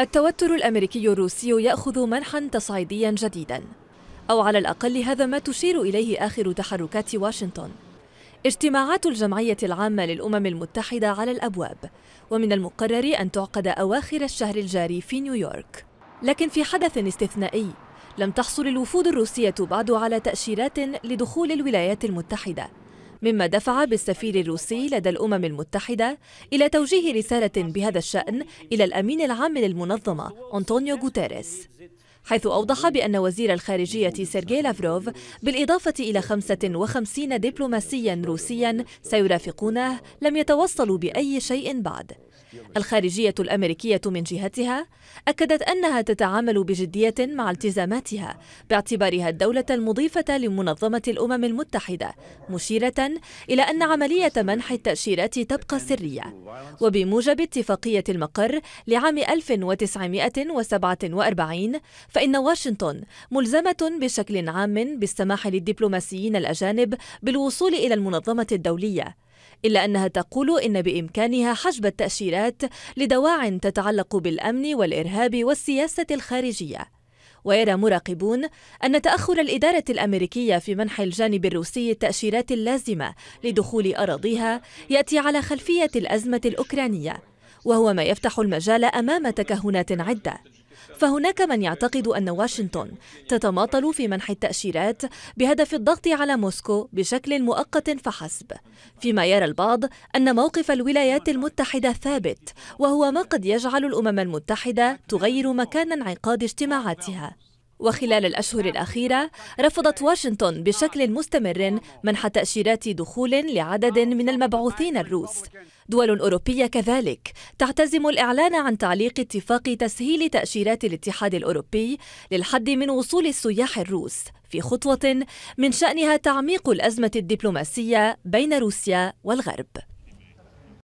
التوتر الأمريكي الروسي يأخذ منحا تصعيديا جديدا أو على الأقل هذا ما تشير إليه آخر تحركات واشنطن اجتماعات الجمعية العامة للأمم المتحدة على الأبواب ومن المقرر أن تعقد أواخر الشهر الجاري في نيويورك لكن في حدث استثنائي لم تحصل الوفود الروسية بعد على تأشيرات لدخول الولايات المتحدة مما دفع بالسفير الروسي لدى الأمم المتحدة إلى توجيه رسالة بهذا الشأن إلى الأمين العام للمنظمة أنطونيو غوتيريس حيث أوضح بأن وزير الخارجية سيرجي لافروف بالإضافة إلى 55 دبلوماسيا روسيا سيرافقونه لم يتوصلوا بأي شيء بعد الخارجية الأمريكية من جهتها أكدت أنها تتعامل بجدية مع التزاماتها باعتبارها الدولة المضيفة لمنظمة الأمم المتحدة مشيرة إلى أن عملية منح التأشيرات تبقى سرية وبموجب اتفاقية المقر لعام 1947 فإن واشنطن ملزمة بشكل عام بالسماح للدبلوماسيين الأجانب بالوصول إلى المنظمة الدولية إلا أنها تقول إن بإمكانها حجب التأشيرات لدواع تتعلق بالأمن والإرهاب والسياسة الخارجية ويرى مراقبون أن تأخر الإدارة الأمريكية في منح الجانب الروسي التأشيرات اللازمة لدخول أراضيها يأتي على خلفية الأزمة الأوكرانية وهو ما يفتح المجال أمام تكهنات عدة فهناك من يعتقد أن واشنطن تتماطل في منح التأشيرات بهدف الضغط على موسكو بشكل مؤقت فحسب فيما يرى البعض أن موقف الولايات المتحدة ثابت وهو ما قد يجعل الأمم المتحدة تغير مكان انعقاد اجتماعاتها وخلال الأشهر الأخيرة رفضت واشنطن بشكل مستمر منح تأشيرات دخول لعدد من المبعوثين الروس دول أوروبية كذلك تعتزم الإعلان عن تعليق اتفاق تسهيل تأشيرات الاتحاد الأوروبي للحد من وصول السياح الروس في خطوة من شأنها تعميق الأزمة الدبلوماسية بين روسيا والغرب